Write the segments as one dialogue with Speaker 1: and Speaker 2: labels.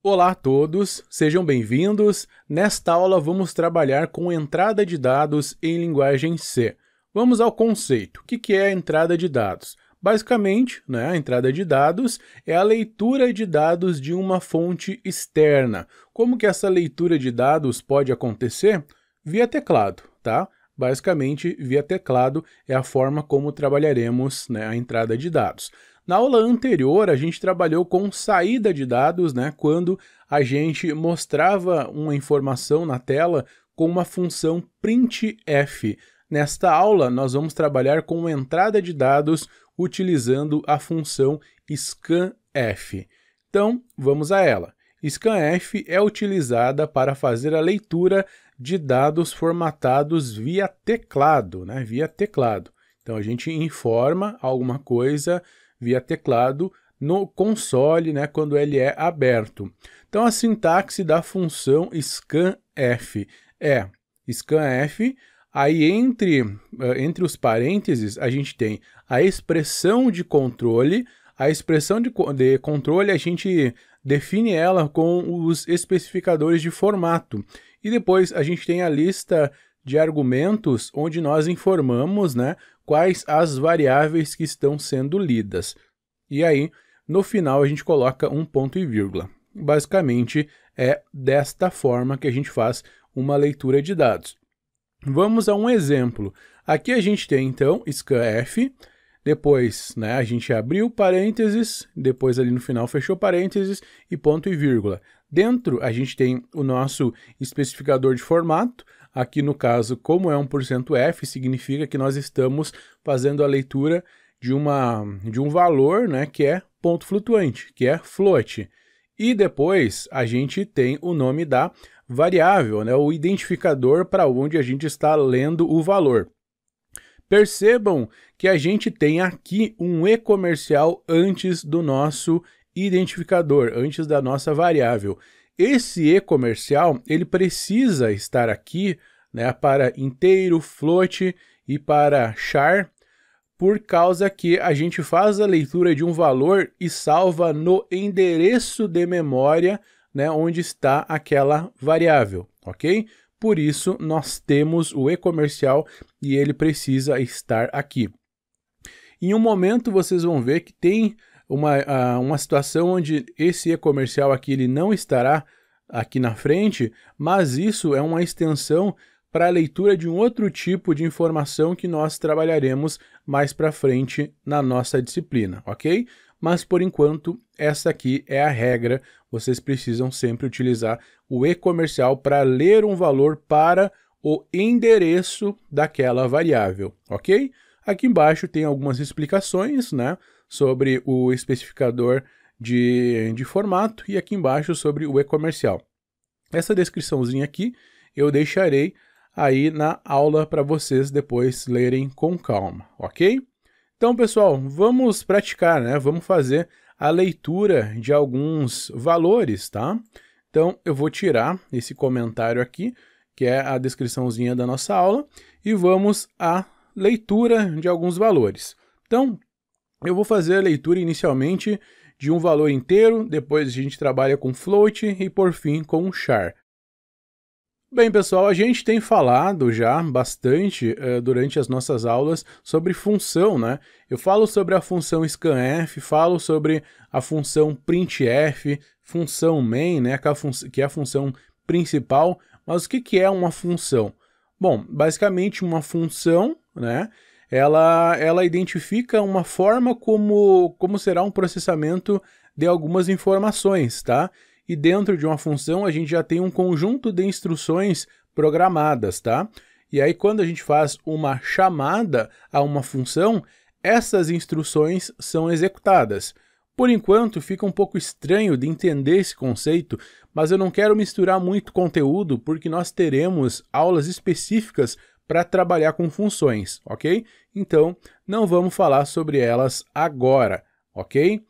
Speaker 1: Olá a todos, sejam bem-vindos. Nesta aula vamos trabalhar com entrada de dados em linguagem C. Vamos ao conceito. O que é a entrada de dados? Basicamente, né, a entrada de dados é a leitura de dados de uma fonte externa. Como que essa leitura de dados pode acontecer? Via teclado, tá? Basicamente, via teclado é a forma como trabalharemos né, a entrada de dados. Na aula anterior, a gente trabalhou com saída de dados, né, quando a gente mostrava uma informação na tela com uma função printf. Nesta aula, nós vamos trabalhar com entrada de dados utilizando a função scanf. Então, vamos a ela. Scanf é utilizada para fazer a leitura de dados formatados via teclado, né? Via teclado. Então a gente informa alguma coisa via teclado no console, né, quando ele é aberto. Então a sintaxe da função scanf é scanf, aí entre, eh, entre os parênteses a gente tem a expressão de controle, a expressão de, de controle a gente define ela com os especificadores de formato. E depois a gente tem a lista de argumentos onde nós informamos né, quais as variáveis que estão sendo lidas. E aí, no final, a gente coloca um ponto e vírgula. Basicamente, é desta forma que a gente faz uma leitura de dados. Vamos a um exemplo. Aqui a gente tem, então, scanf, depois né, a gente abriu parênteses, depois ali no final fechou parênteses e ponto e vírgula. Dentro a gente tem o nosso especificador de formato, Aqui no caso, como é 1% F, significa que nós estamos fazendo a leitura de, uma, de um valor né, que é ponto flutuante, que é float. E depois a gente tem o nome da variável, né, o identificador para onde a gente está lendo o valor. Percebam que a gente tem aqui um e-comercial antes do nosso identificador, antes da nossa variável. Esse e-comercial, ele precisa estar aqui né, para inteiro, float e para char, por causa que a gente faz a leitura de um valor e salva no endereço de memória né, onde está aquela variável, ok? Por isso, nós temos o e-comercial e ele precisa estar aqui. Em um momento, vocês vão ver que tem uma, uh, uma situação onde esse e-comercial aqui ele não estará aqui na frente, mas isso é uma extensão para a leitura de um outro tipo de informação que nós trabalharemos mais para frente na nossa disciplina, ok? Mas por enquanto, essa aqui é a regra. Vocês precisam sempre utilizar o e-comercial para ler um valor para o endereço daquela variável, ok? Aqui embaixo tem algumas explicações, né, sobre o especificador de, de formato e aqui embaixo sobre o e-comercial. Essa descriçãozinha aqui eu deixarei aí na aula para vocês depois lerem com calma, ok? Então, pessoal, vamos praticar, né? Vamos fazer a leitura de alguns valores, tá? Então, eu vou tirar esse comentário aqui, que é a descriçãozinha da nossa aula, e vamos à leitura de alguns valores. Então, eu vou fazer a leitura inicialmente de um valor inteiro, depois a gente trabalha com float e por fim com char, Bem, pessoal, a gente tem falado já bastante uh, durante as nossas aulas sobre função, né? Eu falo sobre a função scanf, falo sobre a função printf, função main, né, que, é fun que é a função principal. Mas o que, que é uma função? Bom, basicamente uma função, né? Ela, ela identifica uma forma como, como será um processamento de algumas informações, tá? e dentro de uma função a gente já tem um conjunto de instruções programadas, tá? E aí quando a gente faz uma chamada a uma função, essas instruções são executadas. Por enquanto fica um pouco estranho de entender esse conceito, mas eu não quero misturar muito conteúdo porque nós teremos aulas específicas para trabalhar com funções, ok? Então não vamos falar sobre elas agora, ok?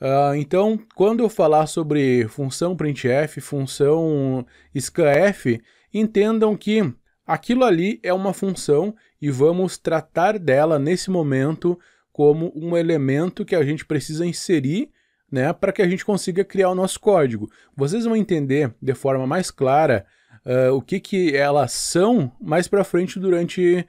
Speaker 1: Uh, então, quando eu falar sobre função printf, função scanf, entendam que aquilo ali é uma função e vamos tratar dela nesse momento como um elemento que a gente precisa inserir né, para que a gente consiga criar o nosso código. Vocês vão entender de forma mais clara uh, o que, que elas são mais para frente durante,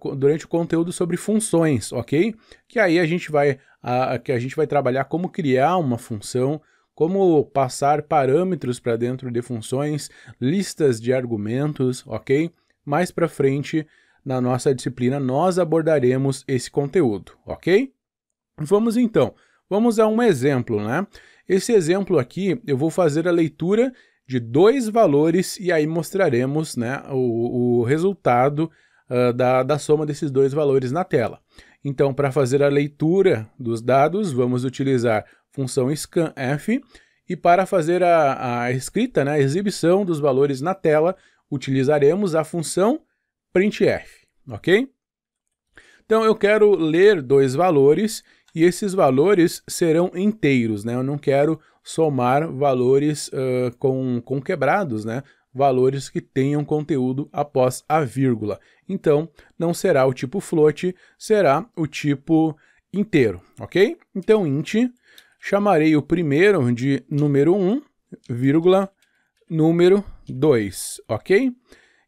Speaker 1: uh, durante o conteúdo sobre funções, ok? Que aí a gente vai a, que a gente vai trabalhar como criar uma função, como passar parâmetros para dentro de funções, listas de argumentos, ok? Mais para frente, na nossa disciplina, nós abordaremos esse conteúdo, ok? Vamos então, vamos a um exemplo, né? Esse exemplo aqui, eu vou fazer a leitura de dois valores e aí mostraremos né, o, o resultado uh, da, da soma desses dois valores na tela. Então, para fazer a leitura dos dados, vamos utilizar função scanf e para fazer a, a escrita, né, a exibição dos valores na tela, utilizaremos a função printf, ok? Então, eu quero ler dois valores e esses valores serão inteiros, né? Eu não quero somar valores uh, com, com quebrados, né? valores que tenham conteúdo após a vírgula. Então, não será o tipo float, será o tipo inteiro, ok? Então, int, chamarei o primeiro de número 1, vírgula, número 2, ok?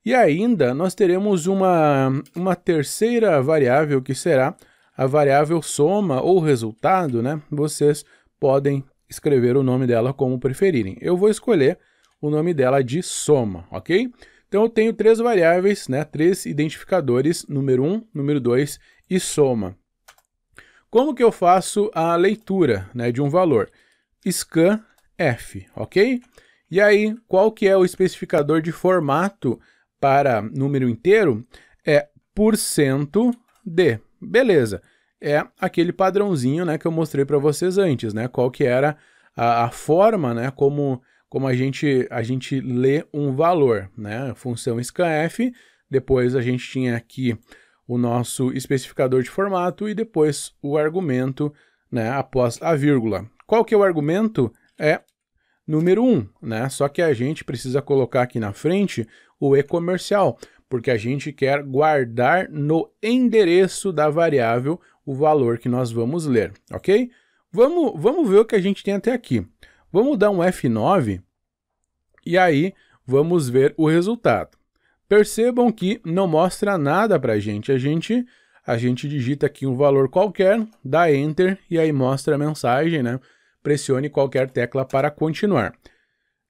Speaker 1: E ainda nós teremos uma, uma terceira variável que será a variável soma ou resultado, né? Vocês podem escrever o nome dela como preferirem. Eu vou escolher o nome dela de soma, ok? Então eu tenho três variáveis, né, três identificadores, número 1, um, número 2 e soma. Como que eu faço a leitura né, de um valor? Scan f, ok? E aí, qual que é o especificador de formato para número inteiro? É %d. Beleza. É aquele padrãozinho né, que eu mostrei para vocês antes, né? Qual que era a, a forma né, como como a gente, a gente lê um valor, né? Função scanf, depois a gente tinha aqui o nosso especificador de formato e depois o argumento, né? Após a vírgula. Qual que é o argumento? É número 1, um, né? Só que a gente precisa colocar aqui na frente o e-comercial, porque a gente quer guardar no endereço da variável o valor que nós vamos ler, ok? Vamos, vamos ver o que a gente tem até aqui. Vamos dar um F9 e aí vamos ver o resultado. Percebam que não mostra nada para a gente. A gente a gente digita aqui um valor qualquer, dá Enter e aí mostra a mensagem, né? Pressione qualquer tecla para continuar.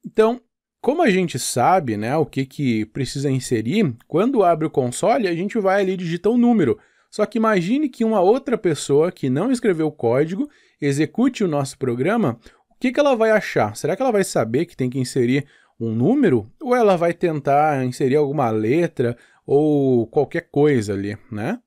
Speaker 1: Então, como a gente sabe né, o que, que precisa inserir, quando abre o console, a gente vai ali e digita um número. Só que imagine que uma outra pessoa que não escreveu o código execute o nosso programa que, que ela vai achar? Será que ela vai saber que tem que inserir um número? Ou ela vai tentar inserir alguma letra ou qualquer coisa ali, né?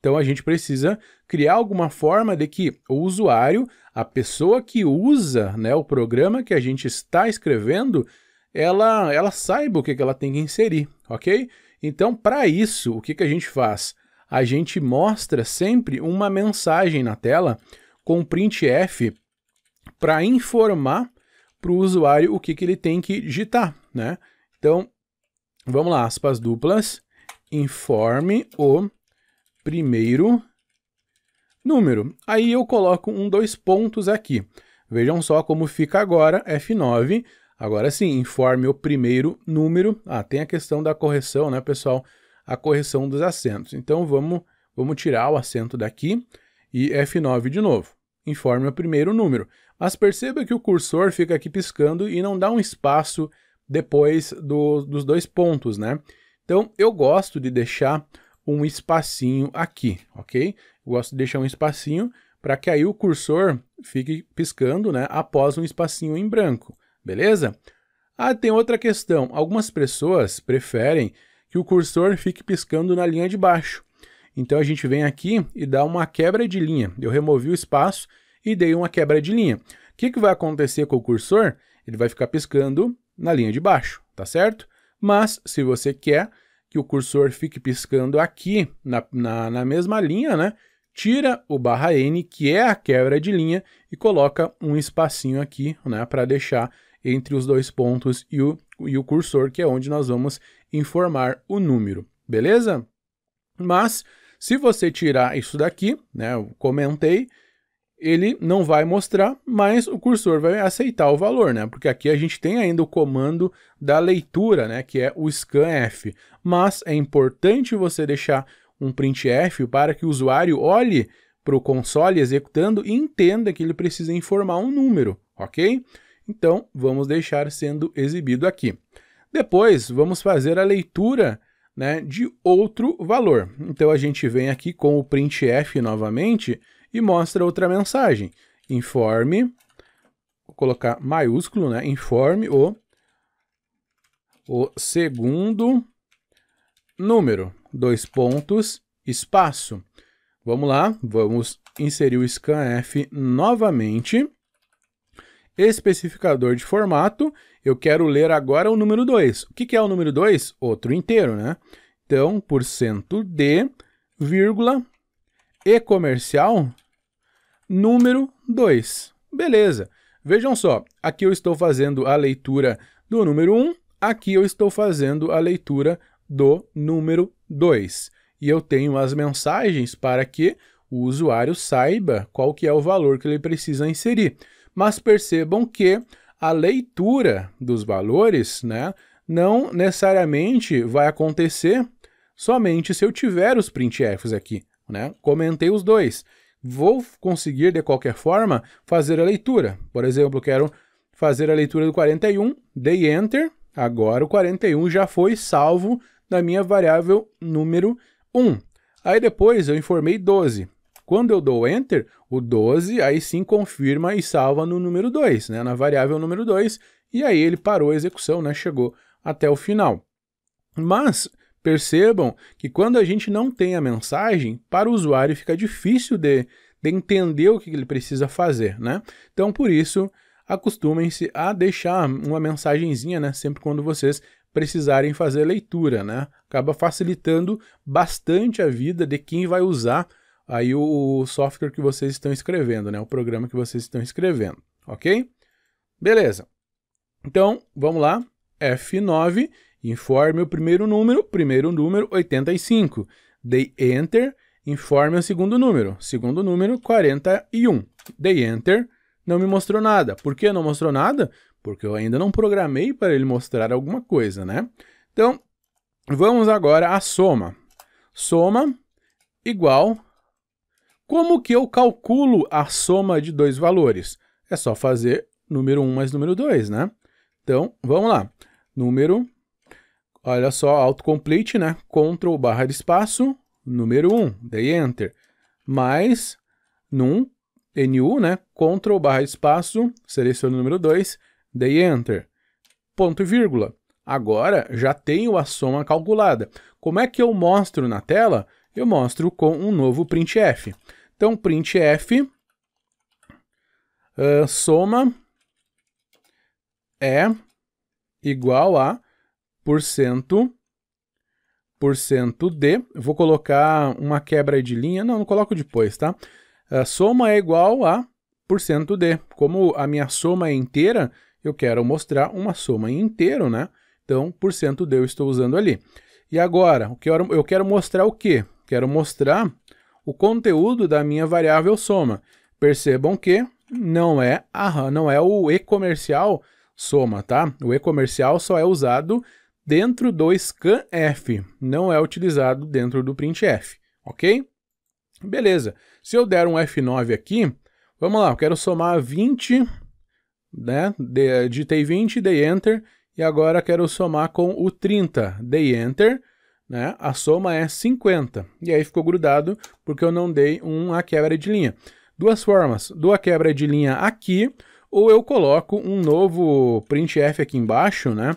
Speaker 1: Então a gente precisa criar alguma forma de que o usuário, a pessoa que usa né, o programa que a gente está escrevendo, ela, ela saiba o que, que ela tem que inserir, ok? Então, para isso, o que, que a gente faz? A gente mostra sempre uma mensagem na tela com printf para informar para o usuário o que, que ele tem que digitar, né? Então, vamos lá, aspas duplas, informe o primeiro número. Aí eu coloco um dois pontos aqui. Vejam só como fica agora, F9. Agora sim, informe o primeiro número. Ah, tem a questão da correção, né, pessoal? A correção dos acentos. Então, vamos, vamos tirar o acento daqui e F9 de novo. Informe o primeiro número mas perceba que o cursor fica aqui piscando e não dá um espaço depois do, dos dois pontos, né? Então, eu gosto de deixar um espacinho aqui, ok? Eu gosto de deixar um espacinho para que aí o cursor fique piscando, né? Após um espacinho em branco, beleza? Ah, tem outra questão. Algumas pessoas preferem que o cursor fique piscando na linha de baixo. Então, a gente vem aqui e dá uma quebra de linha. Eu removi o espaço e dei uma quebra de linha. O que, que vai acontecer com o cursor? Ele vai ficar piscando na linha de baixo, tá certo? Mas se você quer que o cursor fique piscando aqui na, na, na mesma linha, né? Tira o barra N, que é a quebra de linha, e coloca um espacinho aqui né, para deixar entre os dois pontos e o, e o cursor, que é onde nós vamos informar o número, beleza? Mas, se você tirar isso daqui, né, eu comentei, ele não vai mostrar, mas o cursor vai aceitar o valor, né? Porque aqui a gente tem ainda o comando da leitura, né? Que é o scanf. Mas é importante você deixar um printf para que o usuário olhe para o console executando e entenda que ele precisa informar um número, ok? Então, vamos deixar sendo exibido aqui. Depois, vamos fazer a leitura né, de outro valor. Então, a gente vem aqui com o printf novamente e mostra outra mensagem. Informe, vou colocar maiúsculo, né? Informe o, o segundo número, dois pontos, espaço. Vamos lá, vamos inserir o scanf novamente. Especificador de formato, eu quero ler agora o número 2. O que, é o número 2? Outro inteiro, né? Então, por cento %d, vírgula, e comercial? Número 2. Beleza. Vejam só, aqui eu estou fazendo a leitura do número 1, um, aqui eu estou fazendo a leitura do número 2. E eu tenho as mensagens para que o usuário saiba qual que é o valor que ele precisa inserir. Mas percebam que a leitura dos valores né, não necessariamente vai acontecer somente se eu tiver os printfs aqui né? Comentei os dois. Vou conseguir, de qualquer forma, fazer a leitura. Por exemplo, quero fazer a leitura do 41, dei Enter, agora o 41 já foi salvo na minha variável número 1. Aí depois eu informei 12. Quando eu dou Enter, o 12 aí sim confirma e salva no número 2, né? na variável número 2, e aí ele parou a execução, né? chegou até o final. Mas Percebam que quando a gente não tem a mensagem, para o usuário fica difícil de, de entender o que ele precisa fazer, né? Então, por isso, acostumem-se a deixar uma mensagenzinha, né? Sempre quando vocês precisarem fazer leitura, né? Acaba facilitando bastante a vida de quem vai usar aí o, o software que vocês estão escrevendo, né? O programa que vocês estão escrevendo, ok? Beleza. Então, vamos lá. F9 Informe o primeiro número, primeiro número 85. Dei enter, informe o segundo número, segundo número 41. Dei enter, não me mostrou nada. Por que não mostrou nada? Porque eu ainda não programei para ele mostrar alguma coisa, né? Então, vamos agora à soma. Soma igual... Como que eu calculo a soma de dois valores? É só fazer número 1 mais número 2, né? Então, vamos lá. Número Olha só, autocomplete, né? Ctrl barra espaço, número 1, daí Enter. Mais, num, NU, né? Ctrl barra espaço, seleciono o número 2, daí Enter. Ponto e vírgula. Agora já tenho a soma calculada. Como é que eu mostro na tela? Eu mostro com um novo printf. Então, printf uh, soma é igual a por cento por cento de. vou colocar uma quebra de linha. Não, não coloco depois, tá? A soma é igual a por cento de. Como a minha soma é inteira, eu quero mostrar uma soma inteira, né? Então, por cento de eu estou usando ali. E agora, o que eu quero mostrar o quê? Quero mostrar o conteúdo da minha variável soma. Percebam que não é, a não é o e-comercial soma, tá? O e-comercial só é usado dentro do scanf, não é utilizado dentro do printf, ok? Beleza, se eu der um F9 aqui, vamos lá, eu quero somar 20, né, digitei 20, dei enter, e agora quero somar com o 30, dei enter, né, a soma é 50, e aí ficou grudado porque eu não dei uma quebra de linha. Duas formas, dou a quebra de linha aqui, ou eu coloco um novo printf aqui embaixo, né,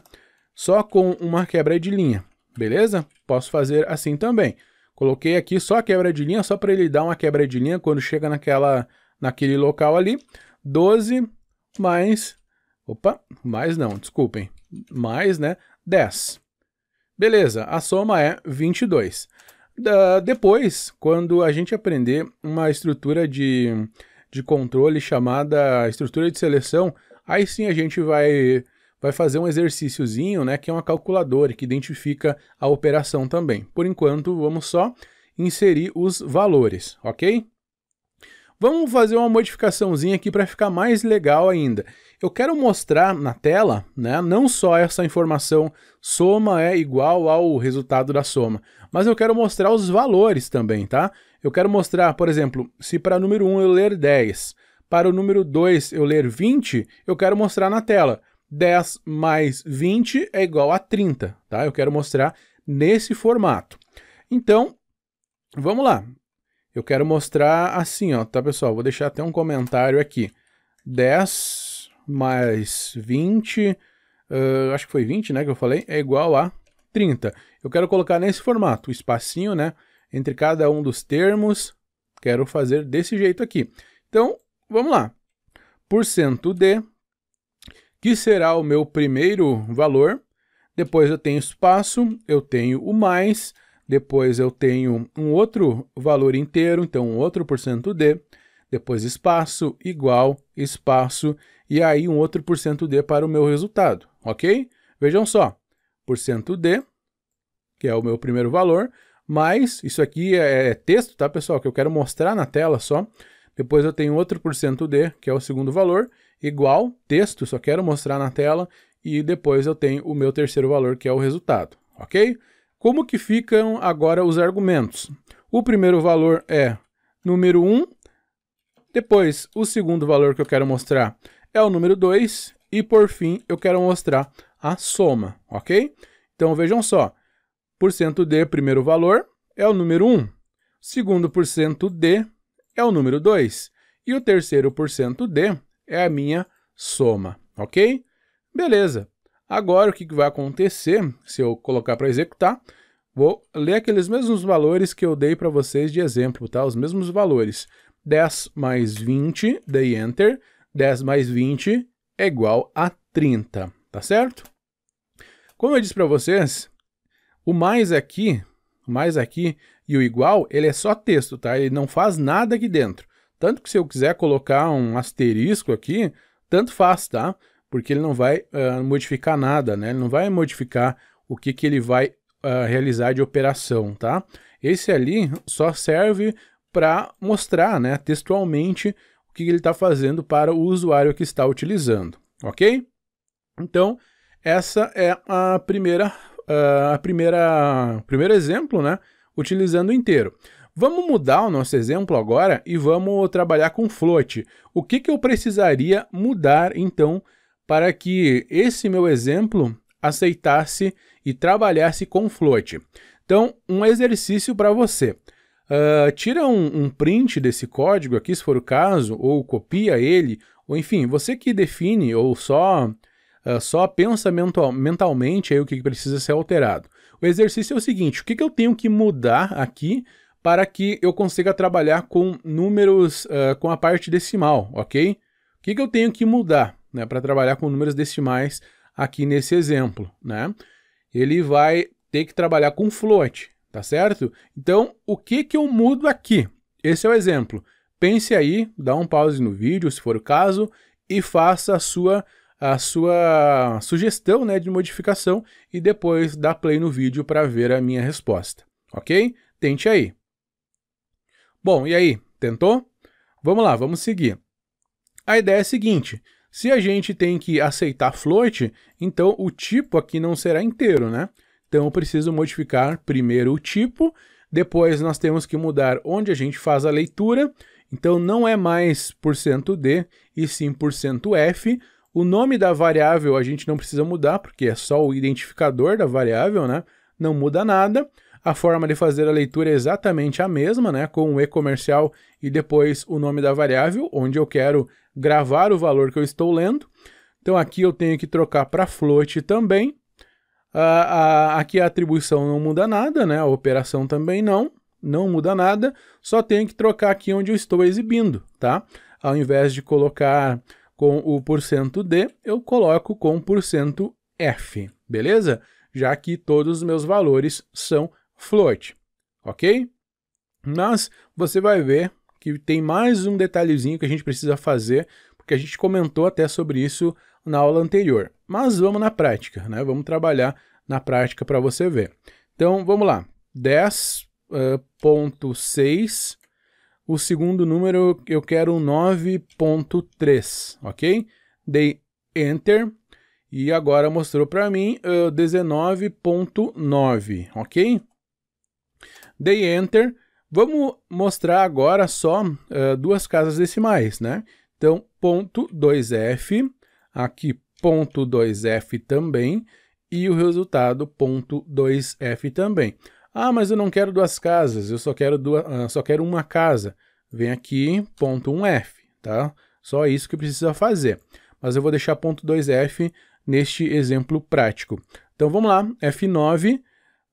Speaker 1: só com uma quebra de linha, beleza? Posso fazer assim também. Coloquei aqui só a quebra de linha, só para ele dar uma quebra de linha quando chega naquela, naquele local ali. 12 mais... Opa, mais não, desculpem. Mais, né, 10. Beleza, a soma é 22. Da, depois, quando a gente aprender uma estrutura de, de controle chamada estrutura de seleção, aí sim a gente vai vai fazer um exercíciozinho, né, que é uma calculadora que identifica a operação também. Por enquanto, vamos só inserir os valores, ok? Vamos fazer uma modificaçãozinha aqui para ficar mais legal ainda. Eu quero mostrar na tela, né, não só essa informação soma é igual ao resultado da soma, mas eu quero mostrar os valores também, tá? Eu quero mostrar, por exemplo, se para número 1 eu ler 10, para o número 2 eu ler 20, eu quero mostrar na tela. 10 mais 20 é igual a 30, tá? Eu quero mostrar nesse formato. Então, vamos lá. Eu quero mostrar assim, ó, tá, pessoal? Vou deixar até um comentário aqui. 10 mais 20, uh, acho que foi 20, né, que eu falei, é igual a 30. Eu quero colocar nesse formato, o espacinho, né, entre cada um dos termos. Quero fazer desse jeito aqui. Então, vamos lá. Por cento de que será o meu primeiro valor. Depois eu tenho espaço, eu tenho o mais, depois eu tenho um outro valor inteiro, então um outro porcento d, depois espaço igual espaço e aí um outro porcento d para o meu resultado, ok? Vejam só, porcento d, que é o meu primeiro valor, mais isso aqui é, é texto, tá, pessoal, que eu quero mostrar na tela só. Depois eu tenho outro porcento d, que é o segundo valor, igual texto, só quero mostrar na tela, e depois eu tenho o meu terceiro valor, que é o resultado, ok? Como que ficam agora os argumentos? O primeiro valor é número 1, depois o segundo valor que eu quero mostrar é o número 2, e por fim eu quero mostrar a soma, ok? Então vejam só, porcento D, primeiro valor, é o número 1, segundo porcento D é o número 2, e o terceiro porcento D é a minha soma, ok? Beleza. Agora, o que vai acontecer, se eu colocar para executar, vou ler aqueles mesmos valores que eu dei para vocês de exemplo, tá? Os mesmos valores. 10 mais 20, dei Enter. 10 mais 20 é igual a 30, tá certo? Como eu disse para vocês, o mais aqui, o mais aqui e o igual, ele é só texto, tá? Ele não faz nada aqui dentro. Tanto que se eu quiser colocar um asterisco aqui, tanto faz, tá? Porque ele não vai uh, modificar nada, né? Ele não vai modificar o que, que ele vai uh, realizar de operação, tá? Esse ali só serve para mostrar né, textualmente o que ele está fazendo para o usuário que está utilizando, ok? Então, essa é a primeira, uh, a primeira, primeiro exemplo, né? Utilizando inteiro. Vamos mudar o nosso exemplo agora e vamos trabalhar com float. O que, que eu precisaria mudar, então, para que esse meu exemplo aceitasse e trabalhasse com float? Então, um exercício para você. Uh, tira um, um print desse código aqui, se for o caso, ou copia ele, ou enfim, você que define ou só Uh, só pensa mental, mentalmente aí o que precisa ser alterado. O exercício é o seguinte: o que, que eu tenho que mudar aqui para que eu consiga trabalhar com números, uh, com a parte decimal, ok? O que, que eu tenho que mudar né, para trabalhar com números decimais aqui nesse exemplo, né? Ele vai ter que trabalhar com float, tá certo? Então, o que, que eu mudo aqui? Esse é o exemplo. Pense aí, dá um pause no vídeo, se for o caso, e faça a sua, a sua sugestão né, de modificação e depois dá play no vídeo para ver a minha resposta, ok? Tente aí. Bom, e aí? Tentou? Vamos lá, vamos seguir. A ideia é a seguinte: se a gente tem que aceitar float, então o tipo aqui não será inteiro, né? Então eu preciso modificar primeiro o tipo, depois nós temos que mudar onde a gente faz a leitura, então não é mais %d e sim %f. O nome da variável a gente não precisa mudar, porque é só o identificador da variável, né? Não muda nada. A forma de fazer a leitura é exatamente a mesma, né, com o e comercial e depois o nome da variável, onde eu quero gravar o valor que eu estou lendo. Então aqui eu tenho que trocar para float também. Ah, aqui a atribuição não muda nada, né? a operação também não, não muda nada. Só tenho que trocar aqui onde eu estou exibindo. Tá? Ao invés de colocar com o %d, eu coloco com %f, beleza? Já que todos os meus valores são float, ok? Mas você vai ver que tem mais um detalhezinho que a gente precisa fazer, porque a gente comentou até sobre isso na aula anterior. Mas vamos na prática, né? Vamos trabalhar na prática para você ver. Então, vamos lá. 10.6. Eh, o segundo número eu quero 9.3, ok? Dei Enter e agora mostrou para mim uh, eh, 19.9, ok? Dei Enter. Vamos mostrar agora só uh, duas casas decimais, né? Então, ponto 2F, aqui ponto 2F também, e o resultado ponto 2F também. Ah, mas eu não quero duas casas, eu só quero, duas, uh, só quero uma casa. Vem aqui, ponto 1F, tá? Só isso que precisa fazer. Mas eu vou deixar ponto 2F neste exemplo prático. Então, vamos lá, F9,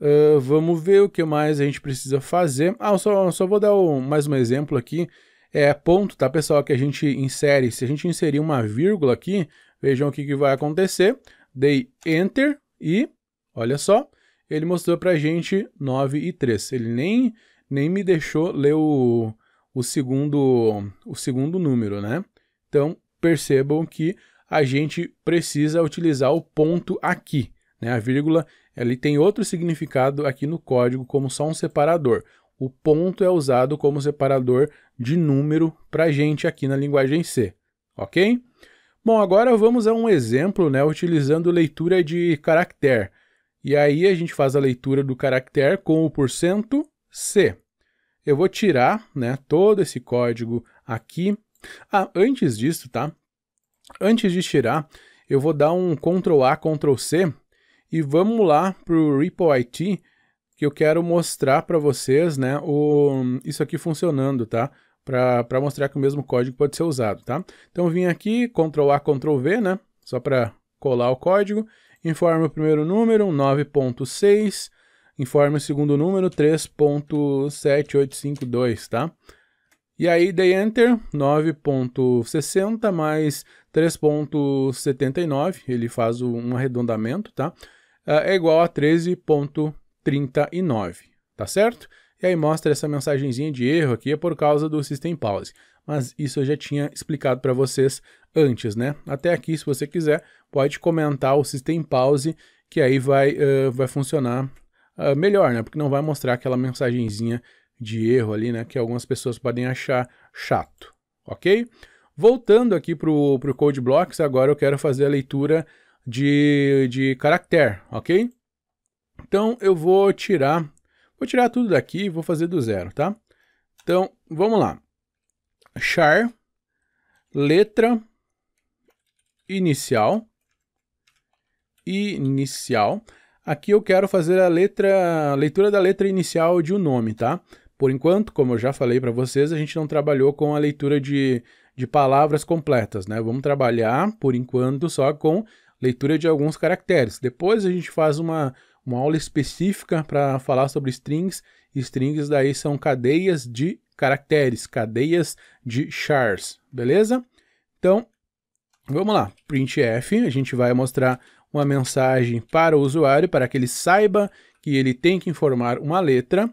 Speaker 1: Uh, vamos ver o que mais a gente precisa fazer. Ah, eu só, só vou dar um, mais um exemplo aqui. É ponto, tá, pessoal, que a gente insere. Se a gente inserir uma vírgula aqui, vejam o que, que vai acontecer. Dei Enter e, olha só, ele mostrou a gente 9 e 3. Ele nem, nem me deixou ler o, o, segundo, o segundo número, né? Então, percebam que a gente precisa utilizar o ponto aqui. Né? A vírgula ele tem outro significado aqui no código como só um separador. O ponto é usado como separador de número para gente aqui na linguagem C, ok? Bom, agora vamos a um exemplo, né, utilizando leitura de caractere. E aí a gente faz a leitura do caractere com o porcento %c. Eu vou tirar, né, todo esse código aqui. Ah, antes disso, tá? Antes de tirar, eu vou dar um Ctrl A, Ctrl C e vamos lá para o Ripple IT, que eu quero mostrar para vocês, né, o, isso aqui funcionando, tá? Para mostrar que o mesmo código pode ser usado, tá? Então eu vim aqui, Ctrl A, Ctrl V, né? Só para colar o código. Informa o primeiro número, 9.6. Informa o segundo número, 3.7852, tá? E aí dei Enter, 9.60 mais 3.79, ele faz um arredondamento, tá? Ah, é igual a 13.39, tá certo? E aí mostra essa mensagenzinha de erro aqui é por causa do System Pause. Mas isso eu já tinha explicado para vocês antes, né? Até aqui, se você quiser, pode comentar o System Pause, que aí vai, uh, vai funcionar uh, melhor, né? Porque não vai mostrar aquela mensagenzinha de erro ali, né? Que algumas pessoas podem achar chato, ok? Voltando aqui para o Code Blocks, agora eu quero fazer a leitura de, de caractere, ok? Então eu vou tirar, vou tirar tudo daqui e vou fazer do zero, tá? Então vamos lá, char, letra, inicial, inicial. Aqui eu quero fazer a letra, a leitura da letra inicial de um nome, tá? Por enquanto, como eu já falei para vocês, a gente não trabalhou com a leitura de, de palavras completas, né? Vamos trabalhar, por enquanto, só com leitura de alguns caracteres. Depois a gente faz uma, uma aula específica para falar sobre strings. Strings daí são cadeias de caracteres, cadeias de chars, beleza? Então, vamos lá, printf, a gente vai mostrar uma mensagem para o usuário, para que ele saiba que ele tem que informar uma letra,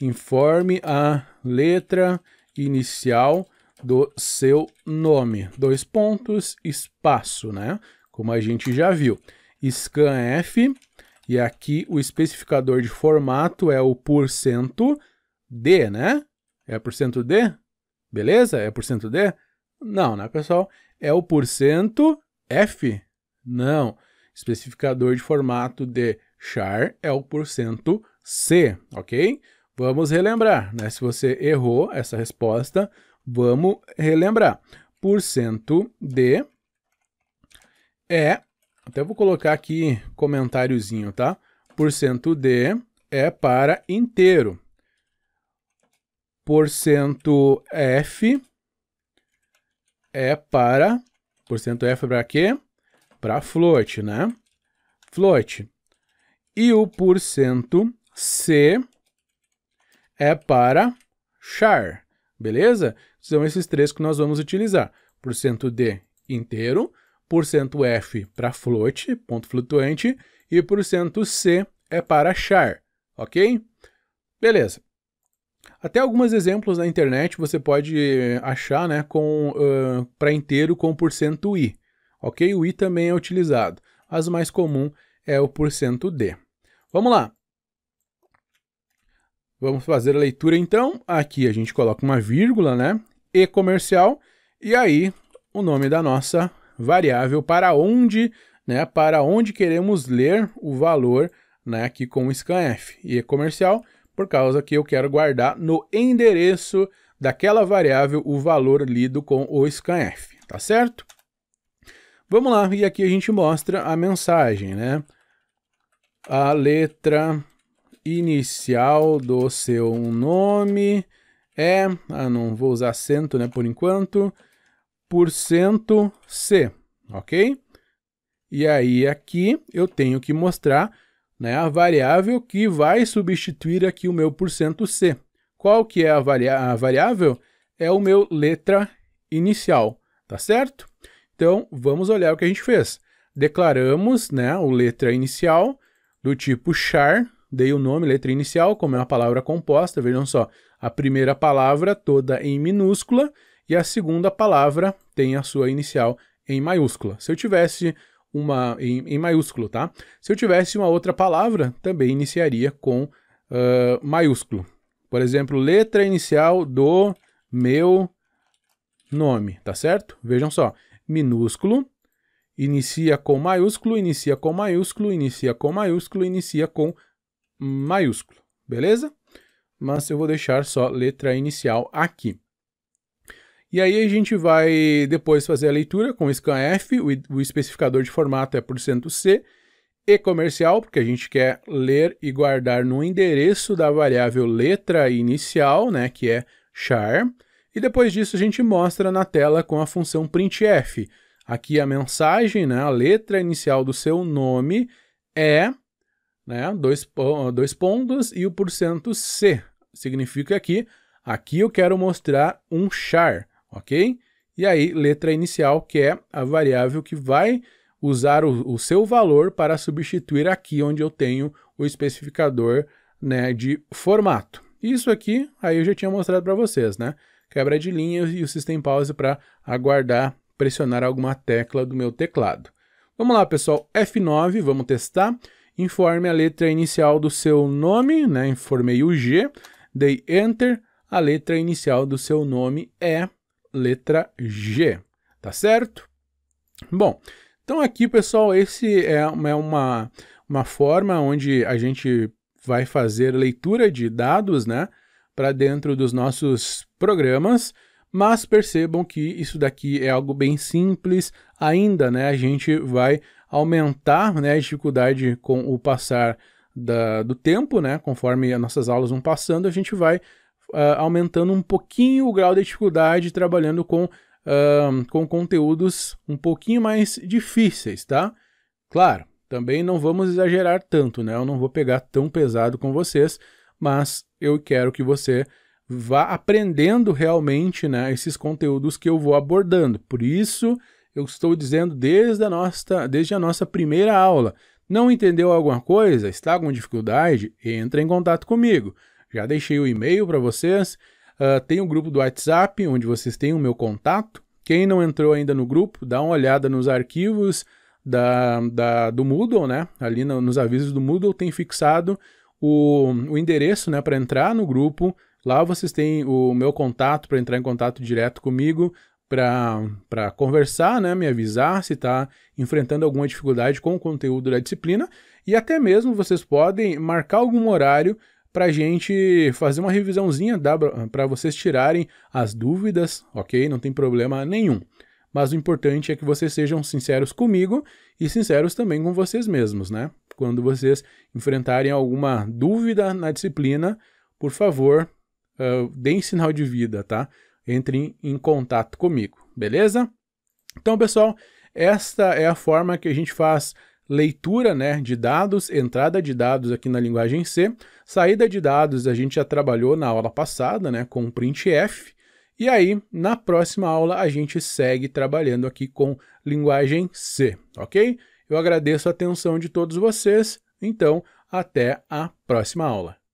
Speaker 1: informe a letra inicial do seu nome, dois pontos, espaço, né? como a gente já viu. scanf, e aqui o especificador de formato é o %d, né? É %d? Beleza? É %d? Não, né, pessoal? É o %f. Não. Especificador de formato de char é o %c, ok? Vamos relembrar, né? Se você errou essa resposta, vamos relembrar. %d é, até vou colocar aqui comentáriozinho, tá? Porcento de é para inteiro. Porcento F é para... porcento cento F para quê? Para float, né? Float. E o porcento C é para char, beleza? São esses três que nós vamos utilizar. Porcento D inteiro, %f para float, ponto flutuante, e %c é para char, ok? Beleza. Até alguns exemplos na internet você pode eh, achar né, com uh, para inteiro com %i, ok? O i também é utilizado, mas o mais comum é o %d. Vamos lá. Vamos fazer a leitura então. Aqui a gente coloca uma vírgula, né? E comercial. E aí o nome da nossa variável para onde, né, para onde queremos ler o valor né, aqui com o scanf. E é comercial por causa que eu quero guardar no endereço daquela variável o valor lido com o scanf, tá certo? Vamos lá, e aqui a gente mostra a mensagem, né? A letra inicial do seu nome é... Ah, não vou usar acento, né, por enquanto. %C, ok? E aí aqui eu tenho que mostrar né, a variável que vai substituir aqui o meu %C. Qual que é a, a variável? É o meu letra inicial, tá certo? Então, vamos olhar o que a gente fez. Declaramos né, o letra inicial do tipo char, dei o nome, letra inicial, como é uma palavra composta, vejam só, a primeira palavra toda em minúscula e a segunda palavra tem a sua inicial em maiúscula. Se eu tivesse uma em, em maiúsculo, tá? Se eu tivesse uma outra palavra, também iniciaria com uh, maiúsculo. Por exemplo, letra inicial do meu nome, tá certo? Vejam só, minúsculo, inicia com maiúsculo, inicia com maiúsculo, inicia com maiúsculo, inicia com maiúsculo, beleza? Mas eu vou deixar só letra inicial aqui. E aí a gente vai depois fazer a leitura com scanf, o, o especificador de formato é %c, e comercial, porque a gente quer ler e guardar no endereço da variável letra inicial, né, que é char, e depois disso a gente mostra na tela com a função printf. Aqui a mensagem, né, a letra inicial do seu nome é né, dois, dois pontos e o %c. Significa que aqui eu quero mostrar um char ok? E aí, letra inicial, que é a variável que vai usar o, o seu valor para substituir aqui onde eu tenho o especificador né, de formato. Isso aqui, aí eu já tinha mostrado para vocês, né? Quebra de linha e o System Pause para aguardar pressionar alguma tecla do meu teclado. Vamos lá, pessoal. F9, vamos testar. Informe a letra inicial do seu nome, né? Informei o G, dei Enter. A letra inicial do seu nome é letra G, tá certo? Bom, então aqui, pessoal, esse é, é uma, uma, forma onde a gente vai fazer leitura de dados, né, para dentro dos nossos programas, mas percebam que isso daqui é algo bem simples ainda, né? A gente vai aumentar né, a dificuldade com o passar da, do tempo, né? Conforme as nossas aulas vão passando, a gente vai uh, aumentando um pouquinho o grau de dificuldade, trabalhando com, uh, com conteúdos um pouquinho mais difíceis, tá? Claro, também não vamos exagerar tanto, né? Eu não vou pegar tão pesado com vocês, mas eu quero que você vá aprendendo realmente né, esses conteúdos que eu vou abordando. Por isso, eu estou dizendo desde a nossa, desde a nossa primeira aula. Não entendeu alguma coisa? Está com dificuldade? Entra em contato comigo. Já deixei o e-mail para vocês. Uh, tem o um grupo do WhatsApp, onde vocês têm o meu contato. Quem não entrou ainda no grupo, dá uma olhada nos arquivos da, da do Moodle, né? Ali no, nos avisos do Moodle tem fixado o, o endereço né, para entrar no grupo. Lá vocês têm o meu contato para entrar em contato direto comigo, para conversar, né, me avisar se está enfrentando alguma dificuldade com o conteúdo da disciplina e até mesmo vocês podem marcar algum horário a gente fazer uma revisãozinha para vocês tirarem as dúvidas, ok? Não tem problema nenhum. Mas o importante é que vocês sejam sinceros comigo e sinceros também com vocês mesmos, né? Quando vocês enfrentarem alguma dúvida na disciplina, por favor, uh, deem sinal de vida, tá? Entrem em contato comigo, beleza? Então, pessoal, esta é a forma que a gente faz leitura né, de dados, entrada de dados aqui na linguagem C, saída de dados a gente já trabalhou na aula passada né, com printf, e aí na próxima aula a gente segue trabalhando aqui com linguagem C, ok? Eu agradeço a atenção de todos vocês, então até a próxima aula.